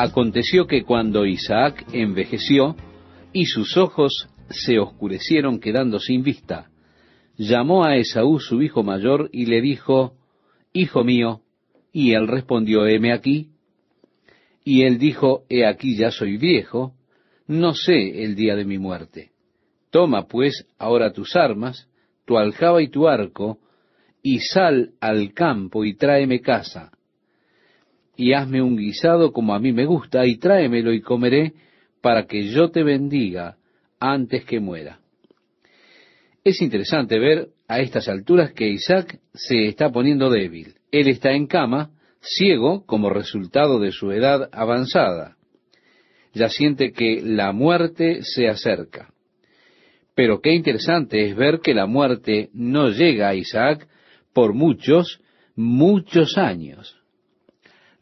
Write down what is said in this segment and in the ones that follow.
Aconteció que cuando Isaac envejeció y sus ojos se oscurecieron quedando sin vista, llamó a Esaú su hijo mayor y le dijo, Hijo mío, y él respondió, heme aquí. Y él dijo, He aquí ya soy viejo, no sé el día de mi muerte. Toma pues ahora tus armas, tu aljaba y tu arco, y sal al campo y tráeme casa, y hazme un guisado como a mí me gusta, y tráemelo y comeré, para que yo te bendiga antes que muera. Es interesante ver a estas alturas que Isaac se está poniendo débil. Él está en cama, ciego como resultado de su edad avanzada. Ya siente que la muerte se acerca. Pero qué interesante es ver que la muerte no llega a Isaac por muchos, muchos años.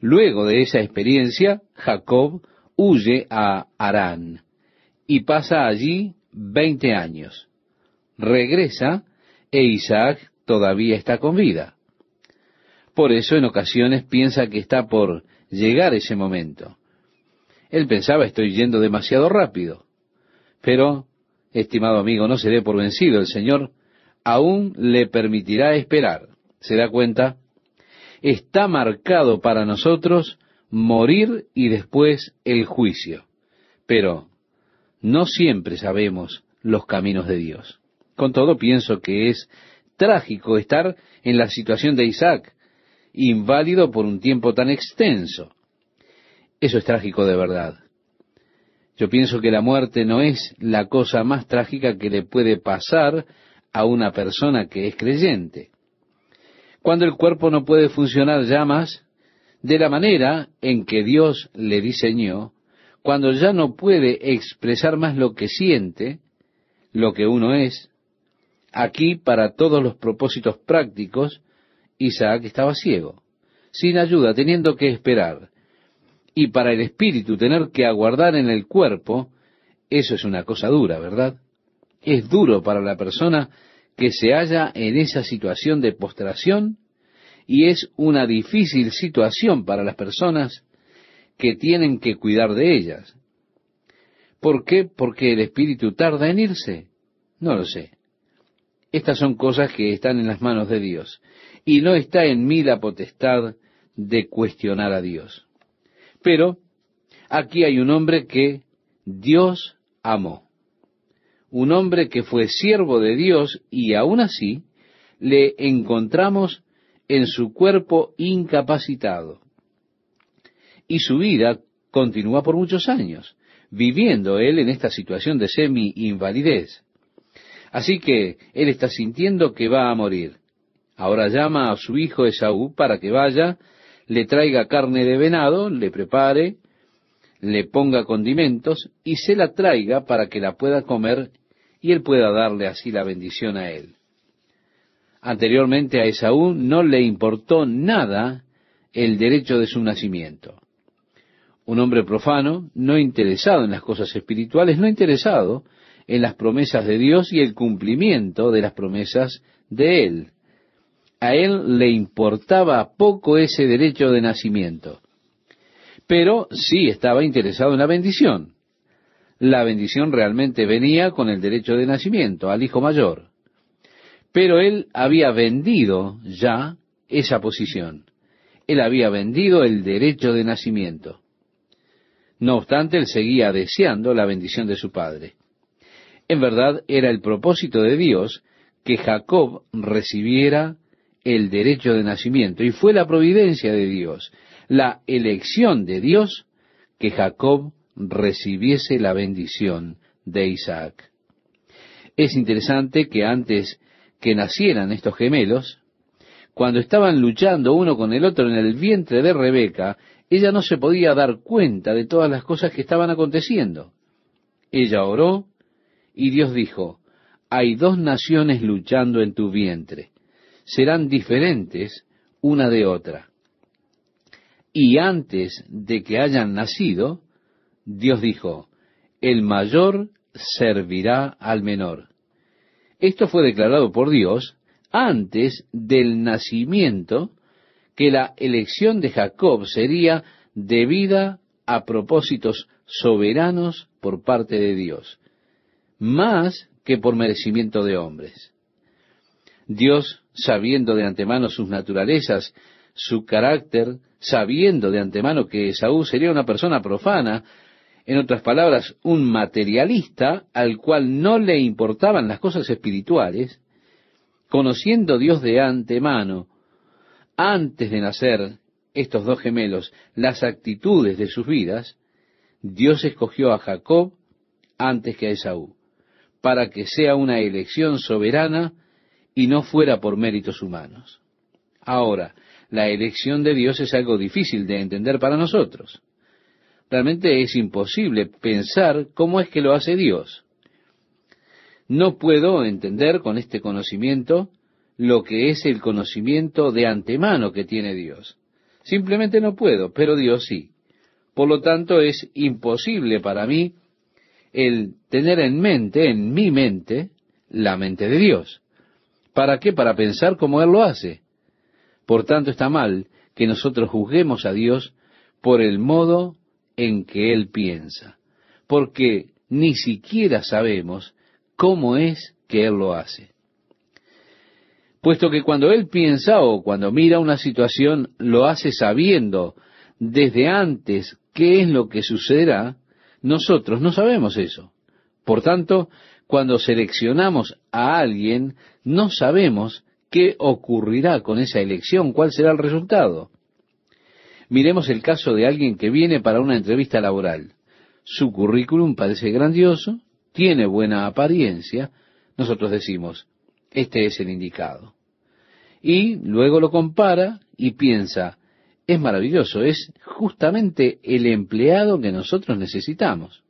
Luego de esa experiencia, Jacob huye a Arán y pasa allí veinte años. Regresa e Isaac todavía está con vida. Por eso en ocasiones piensa que está por llegar ese momento. Él pensaba estoy yendo demasiado rápido. Pero, estimado amigo, no se dé por vencido. El Señor aún le permitirá esperar. ¿Se da cuenta? está marcado para nosotros morir y después el juicio. Pero no siempre sabemos los caminos de Dios. Con todo, pienso que es trágico estar en la situación de Isaac, inválido por un tiempo tan extenso. Eso es trágico de verdad. Yo pienso que la muerte no es la cosa más trágica que le puede pasar a una persona que es creyente cuando el cuerpo no puede funcionar ya más de la manera en que Dios le diseñó, cuando ya no puede expresar más lo que siente, lo que uno es. Aquí, para todos los propósitos prácticos, Isaac estaba ciego, sin ayuda, teniendo que esperar. Y para el espíritu tener que aguardar en el cuerpo, eso es una cosa dura, ¿verdad? Es duro para la persona que se halla en esa situación de postración y es una difícil situación para las personas que tienen que cuidar de ellas. ¿Por qué? Porque el espíritu tarda en irse. No lo sé. Estas son cosas que están en las manos de Dios y no está en mí la potestad de cuestionar a Dios. Pero aquí hay un hombre que Dios amó un hombre que fue siervo de Dios y aún así le encontramos en su cuerpo incapacitado. Y su vida continúa por muchos años, viviendo él en esta situación de semi-invalidez. Así que él está sintiendo que va a morir. Ahora llama a su hijo Esaú para que vaya, le traiga carne de venado, le prepare, le ponga condimentos y se la traiga para que la pueda comer y él pueda darle así la bendición a él. Anteriormente a Esaú no le importó nada el derecho de su nacimiento. Un hombre profano, no interesado en las cosas espirituales, no interesado en las promesas de Dios y el cumplimiento de las promesas de Él. A Él le importaba poco ese derecho de nacimiento, pero sí estaba interesado en la bendición la bendición realmente venía con el derecho de nacimiento al hijo mayor. Pero él había vendido ya esa posición. Él había vendido el derecho de nacimiento. No obstante, él seguía deseando la bendición de su padre. En verdad, era el propósito de Dios que Jacob recibiera el derecho de nacimiento, y fue la providencia de Dios, la elección de Dios, que Jacob recibiese la bendición de Isaac. Es interesante que antes que nacieran estos gemelos, cuando estaban luchando uno con el otro en el vientre de Rebeca, ella no se podía dar cuenta de todas las cosas que estaban aconteciendo. Ella oró y Dios dijo, hay dos naciones luchando en tu vientre, serán diferentes una de otra. Y antes de que hayan nacido, Dios dijo, el mayor servirá al menor. Esto fue declarado por Dios antes del nacimiento que la elección de Jacob sería debida a propósitos soberanos por parte de Dios, más que por merecimiento de hombres. Dios, sabiendo de antemano sus naturalezas, su carácter, sabiendo de antemano que Esaú sería una persona profana, en otras palabras, un materialista al cual no le importaban las cosas espirituales, conociendo Dios de antemano, antes de nacer estos dos gemelos, las actitudes de sus vidas, Dios escogió a Jacob antes que a Esaú, para que sea una elección soberana y no fuera por méritos humanos. Ahora, la elección de Dios es algo difícil de entender para nosotros realmente es imposible pensar cómo es que lo hace Dios. No puedo entender con este conocimiento lo que es el conocimiento de antemano que tiene Dios. Simplemente no puedo, pero Dios sí. Por lo tanto, es imposible para mí el tener en mente, en mi mente, la mente de Dios. ¿Para qué? Para pensar como Él lo hace. Por tanto, está mal que nosotros juzguemos a Dios por el modo en que Él piensa, porque ni siquiera sabemos cómo es que Él lo hace. Puesto que cuando Él piensa o cuando mira una situación, lo hace sabiendo desde antes qué es lo que sucederá, nosotros no sabemos eso. Por tanto, cuando seleccionamos a alguien, no sabemos qué ocurrirá con esa elección, cuál será el resultado. Miremos el caso de alguien que viene para una entrevista laboral. Su currículum parece grandioso, tiene buena apariencia. Nosotros decimos, este es el indicado. Y luego lo compara y piensa, es maravilloso, es justamente el empleado que nosotros necesitamos.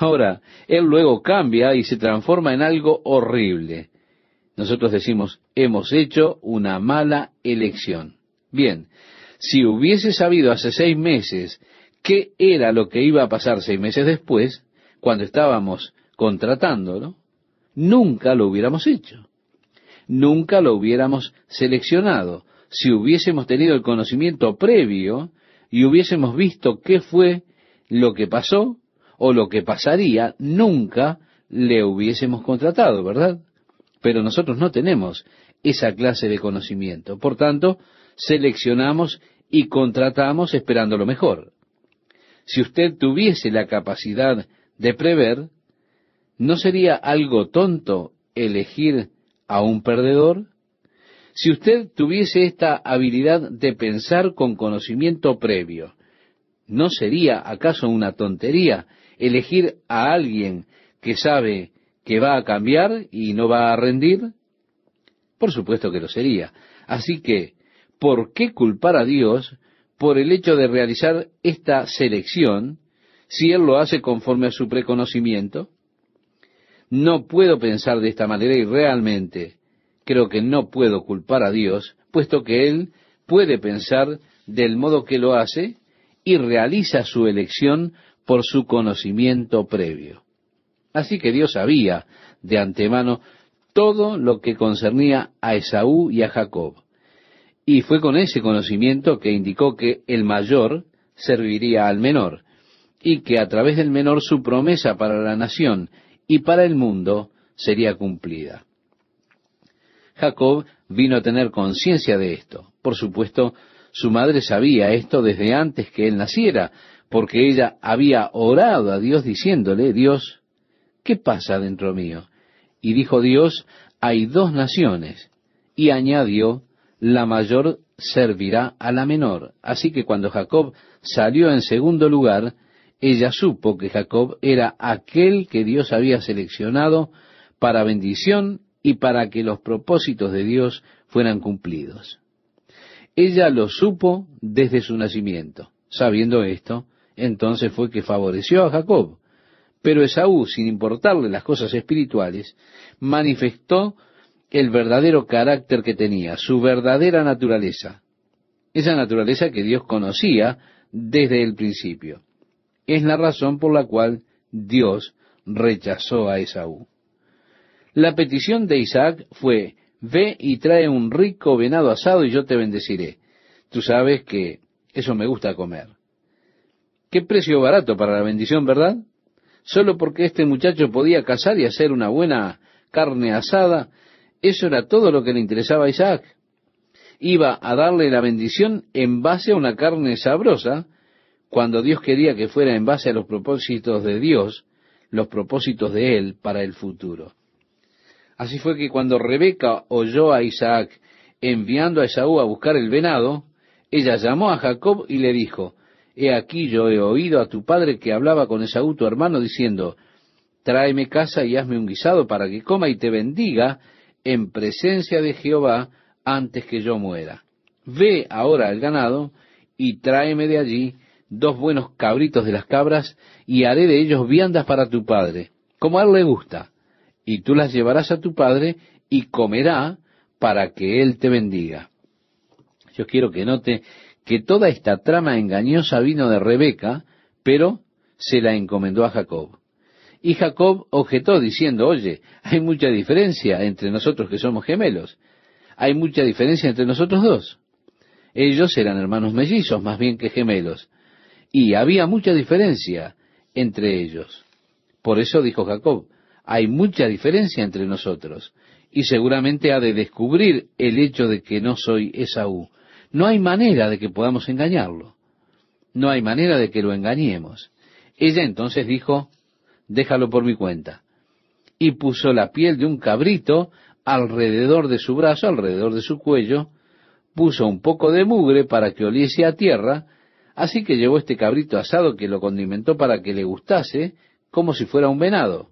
Ahora, él luego cambia y se transforma en algo horrible. Nosotros decimos, hemos hecho una mala elección. Bien, si hubiese sabido hace seis meses qué era lo que iba a pasar seis meses después, cuando estábamos contratándolo, nunca lo hubiéramos hecho. Nunca lo hubiéramos seleccionado. Si hubiésemos tenido el conocimiento previo y hubiésemos visto qué fue lo que pasó o lo que pasaría, nunca le hubiésemos contratado, ¿verdad? Pero nosotros no tenemos esa clase de conocimiento. Por tanto, seleccionamos y contratamos esperando lo mejor. Si usted tuviese la capacidad de prever, ¿no sería algo tonto elegir a un perdedor? Si usted tuviese esta habilidad de pensar con conocimiento previo, ¿no sería acaso una tontería elegir a alguien que sabe que va a cambiar y no va a rendir? Por supuesto que lo sería. Así que ¿por qué culpar a Dios por el hecho de realizar esta selección si Él lo hace conforme a su preconocimiento? No puedo pensar de esta manera y realmente creo que no puedo culpar a Dios, puesto que Él puede pensar del modo que lo hace y realiza su elección por su conocimiento previo. Así que Dios sabía de antemano todo lo que concernía a Esaú y a Jacob. Y fue con ese conocimiento que indicó que el mayor serviría al menor, y que a través del menor su promesa para la nación y para el mundo sería cumplida. Jacob vino a tener conciencia de esto. Por supuesto, su madre sabía esto desde antes que él naciera, porque ella había orado a Dios diciéndole, Dios, ¿qué pasa dentro mío? Y dijo Dios, hay dos naciones, y añadió, la mayor servirá a la menor. Así que cuando Jacob salió en segundo lugar, ella supo que Jacob era aquel que Dios había seleccionado para bendición y para que los propósitos de Dios fueran cumplidos. Ella lo supo desde su nacimiento. Sabiendo esto, entonces fue que favoreció a Jacob. Pero Esaú, sin importarle las cosas espirituales, manifestó el verdadero carácter que tenía, su verdadera naturaleza. Esa naturaleza que Dios conocía desde el principio. Es la razón por la cual Dios rechazó a Esaú. La petición de Isaac fue, ve y trae un rico venado asado y yo te bendeciré. Tú sabes que eso me gusta comer. Qué precio barato para la bendición, ¿verdad? Solo porque este muchacho podía cazar y hacer una buena carne asada, eso era todo lo que le interesaba a Isaac. Iba a darle la bendición en base a una carne sabrosa, cuando Dios quería que fuera en base a los propósitos de Dios, los propósitos de Él para el futuro. Así fue que cuando Rebeca oyó a Isaac enviando a Esaú a buscar el venado, ella llamó a Jacob y le dijo, He aquí yo he oído a tu padre que hablaba con Esaú tu hermano diciendo, Tráeme casa y hazme un guisado para que coma y te bendiga en presencia de Jehová antes que yo muera. Ve ahora al ganado y tráeme de allí dos buenos cabritos de las cabras y haré de ellos viandas para tu padre, como a él le gusta, y tú las llevarás a tu padre y comerá para que él te bendiga. Yo quiero que note que toda esta trama engañosa vino de Rebeca, pero se la encomendó a Jacob. Y Jacob objetó diciendo, oye, hay mucha diferencia entre nosotros que somos gemelos. Hay mucha diferencia entre nosotros dos. Ellos eran hermanos mellizos, más bien que gemelos. Y había mucha diferencia entre ellos. Por eso dijo Jacob, hay mucha diferencia entre nosotros. Y seguramente ha de descubrir el hecho de que no soy Esaú. No hay manera de que podamos engañarlo. No hay manera de que lo engañemos. Ella entonces dijo, déjalo por mi cuenta. Y puso la piel de un cabrito alrededor de su brazo, alrededor de su cuello, puso un poco de mugre para que oliese a tierra, así que llevó este cabrito asado que lo condimentó para que le gustase, como si fuera un venado.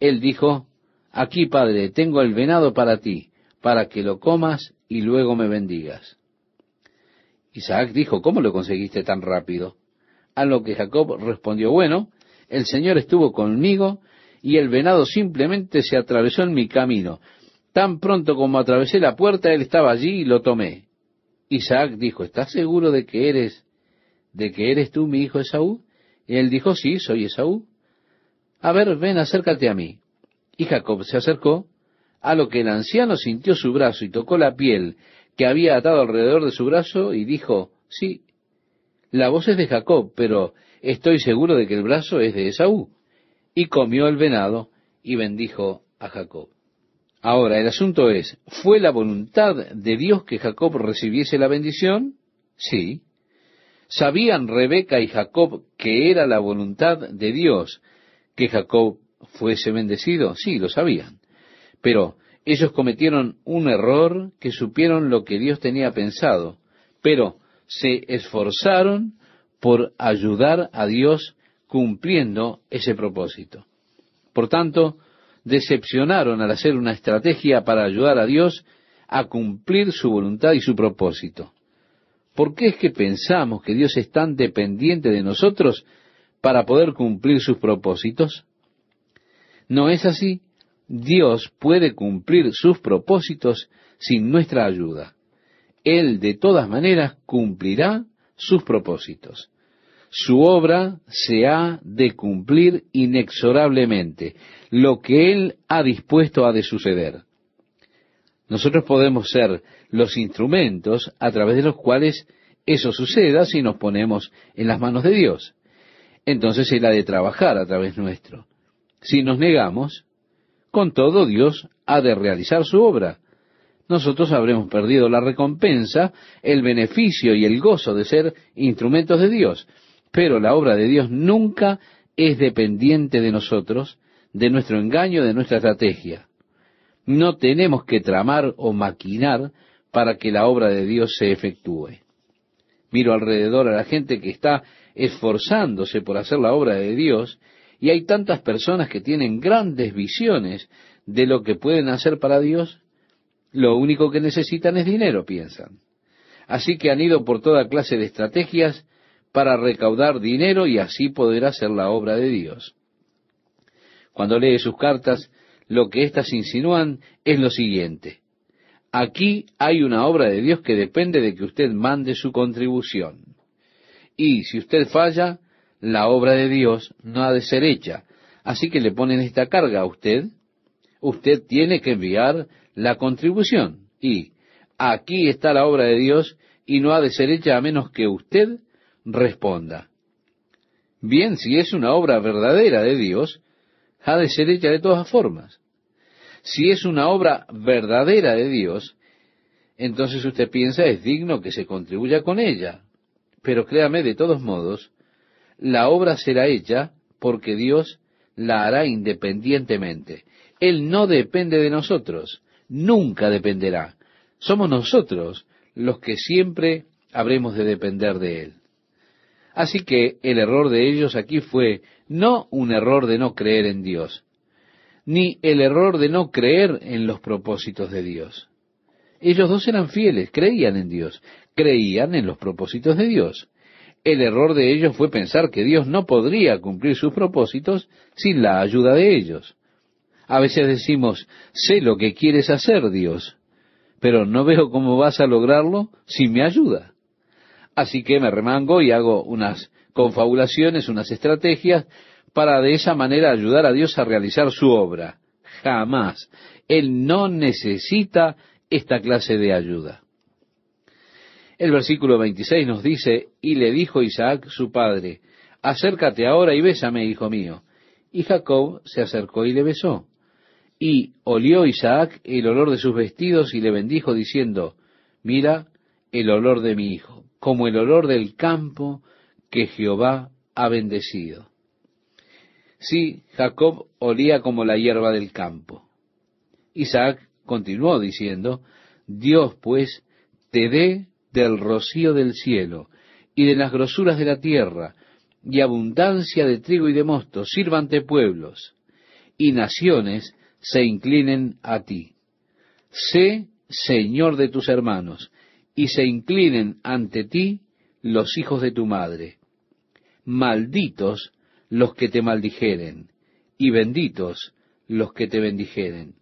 Él dijo, Aquí, padre, tengo el venado para ti, para que lo comas y luego me bendigas. Isaac dijo, ¿cómo lo conseguiste tan rápido? A lo que Jacob respondió, bueno, el Señor estuvo conmigo y el venado simplemente se atravesó en mi camino. Tan pronto como atravesé la puerta, él estaba allí y lo tomé. Isaac dijo, ¿estás seguro de que eres, de que eres tú mi hijo Esaú? Y él dijo, sí, soy Esaú. A ver, ven, acércate a mí. Y Jacob se acercó, a lo que el anciano sintió su brazo y tocó la piel que había atado alrededor de su brazo y dijo, sí, la voz es de Jacob, pero estoy seguro de que el brazo es de Esaú. Y comió el venado y bendijo a Jacob. Ahora, el asunto es, ¿fue la voluntad de Dios que Jacob recibiese la bendición? Sí. ¿Sabían Rebeca y Jacob que era la voluntad de Dios que Jacob fuese bendecido? Sí, lo sabían. Pero ellos cometieron un error que supieron lo que Dios tenía pensado. Pero se esforzaron por ayudar a Dios cumpliendo ese propósito. Por tanto, decepcionaron al hacer una estrategia para ayudar a Dios a cumplir su voluntad y su propósito. ¿Por qué es que pensamos que Dios es tan dependiente de nosotros para poder cumplir sus propósitos? No es así. Dios puede cumplir sus propósitos sin nuestra ayuda. Él de todas maneras cumplirá sus propósitos. Su obra se ha de cumplir inexorablemente, lo que Él ha dispuesto ha de suceder. Nosotros podemos ser los instrumentos a través de los cuales eso suceda si nos ponemos en las manos de Dios. Entonces Él ha de trabajar a través nuestro. Si nos negamos, con todo Dios ha de realizar su obra nosotros habremos perdido la recompensa, el beneficio y el gozo de ser instrumentos de Dios. Pero la obra de Dios nunca es dependiente de nosotros, de nuestro engaño, de nuestra estrategia. No tenemos que tramar o maquinar para que la obra de Dios se efectúe. Miro alrededor a la gente que está esforzándose por hacer la obra de Dios y hay tantas personas que tienen grandes visiones de lo que pueden hacer para Dios lo único que necesitan es dinero, piensan. Así que han ido por toda clase de estrategias para recaudar dinero y así poder hacer la obra de Dios. Cuando lee sus cartas, lo que éstas insinúan es lo siguiente. Aquí hay una obra de Dios que depende de que usted mande su contribución. Y si usted falla, la obra de Dios no ha de ser hecha. Así que le ponen esta carga a usted. Usted tiene que enviar la contribución. Y aquí está la obra de Dios y no ha de ser hecha a menos que usted responda. Bien, si es una obra verdadera de Dios, ha de ser hecha de todas formas. Si es una obra verdadera de Dios, entonces usted piensa es digno que se contribuya con ella. Pero créame, de todos modos, la obra será hecha porque Dios la hará independientemente. Él no depende de nosotros nunca dependerá. Somos nosotros los que siempre habremos de depender de Él. Así que el error de ellos aquí fue no un error de no creer en Dios, ni el error de no creer en los propósitos de Dios. Ellos dos eran fieles, creían en Dios, creían en los propósitos de Dios. El error de ellos fue pensar que Dios no podría cumplir sus propósitos sin la ayuda de ellos. A veces decimos, sé lo que quieres hacer, Dios, pero no veo cómo vas a lograrlo sin mi ayuda. Así que me remango y hago unas confabulaciones, unas estrategias, para de esa manera ayudar a Dios a realizar su obra. Jamás. Él no necesita esta clase de ayuda. El versículo 26 nos dice, y le dijo Isaac su padre, acércate ahora y bésame, hijo mío. Y Jacob se acercó y le besó. Y olió Isaac el olor de sus vestidos y le bendijo diciendo, mira el olor de mi hijo, como el olor del campo que Jehová ha bendecido. Sí, Jacob olía como la hierba del campo. Isaac continuó diciendo, Dios pues te dé del rocío del cielo y de las grosuras de la tierra y abundancia de trigo y de mosto, sirvante pueblos y naciones se inclinen a ti. Sé Señor de tus hermanos, y se inclinen ante ti los hijos de tu madre. Malditos los que te maldijeren, y benditos los que te bendijeren.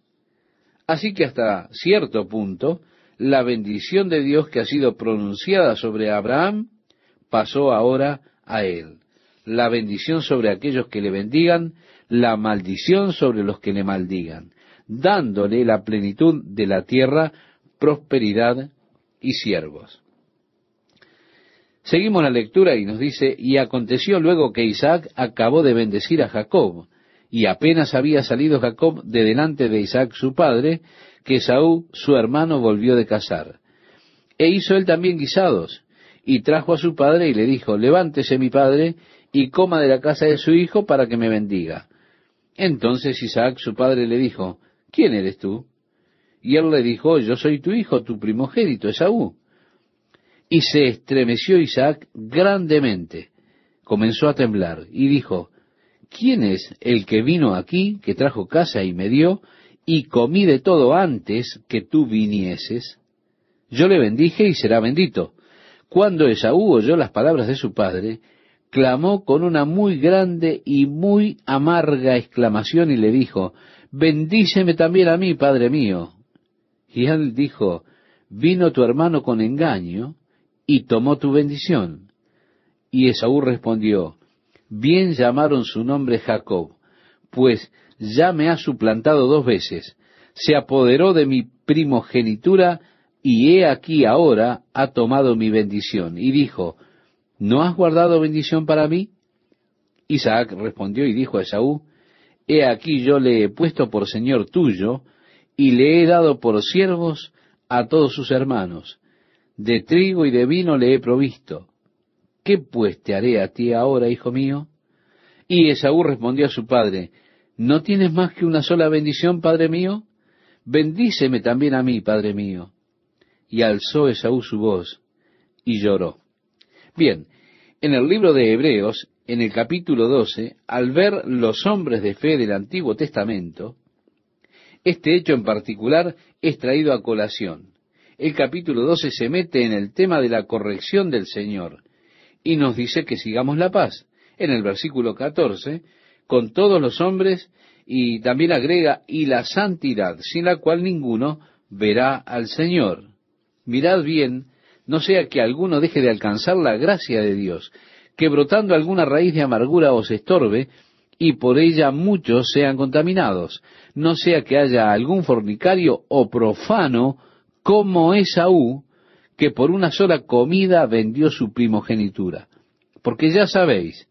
Así que hasta cierto punto, la bendición de Dios que ha sido pronunciada sobre Abraham pasó ahora a él. La bendición sobre aquellos que le bendigan, la maldición sobre los que le maldigan, dándole la plenitud de la tierra, prosperidad y siervos. Seguimos la lectura y nos dice, y aconteció luego que Isaac acabó de bendecir a Jacob, y apenas había salido Jacob de delante de Isaac su padre, que Saúl su hermano volvió de cazar. E hizo él también guisados, y trajo a su padre y le dijo, levántese mi padre, y coma de la casa de su hijo para que me bendiga. Entonces Isaac su padre le dijo, ¿quién eres tú? Y él le dijo, yo soy tu hijo, tu primogénito, Esaú. Y se estremeció Isaac grandemente, comenzó a temblar, y dijo, ¿quién es el que vino aquí, que trajo casa y me dio, y comí de todo antes que tú vinieses? Yo le bendije y será bendito. Cuando Esaú oyó las palabras de su padre, clamó con una muy grande y muy amarga exclamación y le dijo, bendíceme también a mí, Padre mío. Y él dijo, vino tu hermano con engaño y tomó tu bendición. Y Esaú respondió, bien llamaron su nombre Jacob, pues ya me ha suplantado dos veces, se apoderó de mi primogenitura y he aquí ahora ha tomado mi bendición. Y dijo, ¿no has guardado bendición para mí? Isaac respondió y dijo a Esaú, He aquí yo le he puesto por señor tuyo, y le he dado por siervos a todos sus hermanos. De trigo y de vino le he provisto. ¿Qué pues te haré a ti ahora, hijo mío? Y Esaú respondió a su padre, ¿No tienes más que una sola bendición, padre mío? Bendíceme también a mí, padre mío. Y alzó Esaú su voz y lloró. Bien, en el libro de Hebreos, en el capítulo 12, al ver los hombres de fe del Antiguo Testamento, este hecho en particular es traído a colación. El capítulo 12 se mete en el tema de la corrección del Señor y nos dice que sigamos la paz. En el versículo 14, con todos los hombres y también agrega, y la santidad, sin la cual ninguno verá al Señor. Mirad bien no sea que alguno deje de alcanzar la gracia de Dios, que brotando alguna raíz de amargura os estorbe, y por ella muchos sean contaminados, no sea que haya algún fornicario o profano como Esaú, que por una sola comida vendió su primogenitura. Porque ya sabéis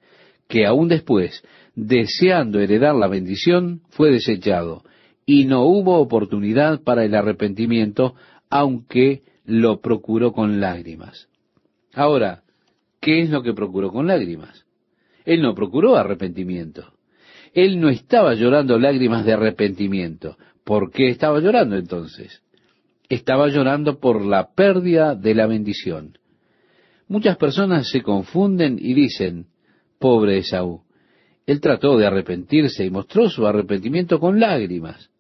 que aún después, deseando heredar la bendición, fue desechado, y no hubo oportunidad para el arrepentimiento, aunque lo procuró con lágrimas. Ahora, ¿qué es lo que procuró con lágrimas? Él no procuró arrepentimiento. Él no estaba llorando lágrimas de arrepentimiento. ¿Por qué estaba llorando entonces? Estaba llorando por la pérdida de la bendición. Muchas personas se confunden y dicen, pobre Esaú, él trató de arrepentirse y mostró su arrepentimiento con lágrimas.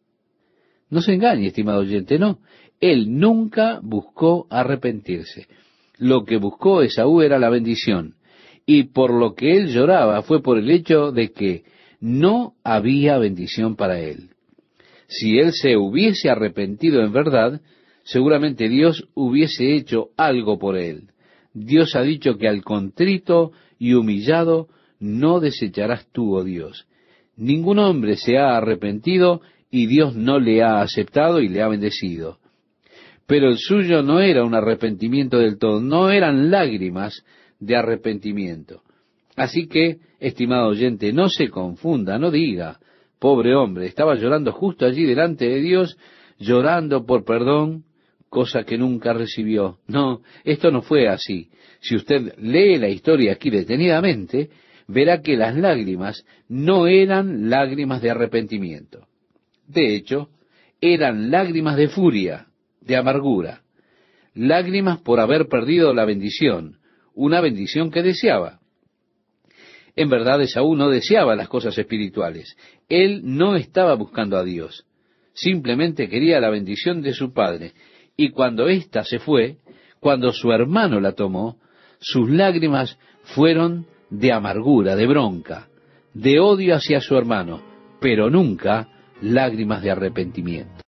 No se engañe, estimado oyente, no. Él nunca buscó arrepentirse. Lo que buscó Esaú era la bendición. Y por lo que él lloraba fue por el hecho de que no había bendición para él. Si él se hubiese arrepentido en verdad, seguramente Dios hubiese hecho algo por él. Dios ha dicho que al contrito y humillado no desecharás tú, oh Dios. Ningún hombre se ha arrepentido y Dios no le ha aceptado y le ha bendecido. Pero el suyo no era un arrepentimiento del todo, no eran lágrimas de arrepentimiento. Así que, estimado oyente, no se confunda, no diga, pobre hombre, estaba llorando justo allí delante de Dios, llorando por perdón, cosa que nunca recibió. No, esto no fue así. Si usted lee la historia aquí detenidamente, verá que las lágrimas no eran lágrimas de arrepentimiento. De hecho, eran lágrimas de furia de amargura, lágrimas por haber perdido la bendición, una bendición que deseaba. En verdad, Esaú no deseaba las cosas espirituales. Él no estaba buscando a Dios. Simplemente quería la bendición de su padre. Y cuando ésta se fue, cuando su hermano la tomó, sus lágrimas fueron de amargura, de bronca, de odio hacia su hermano, pero nunca lágrimas de arrepentimiento.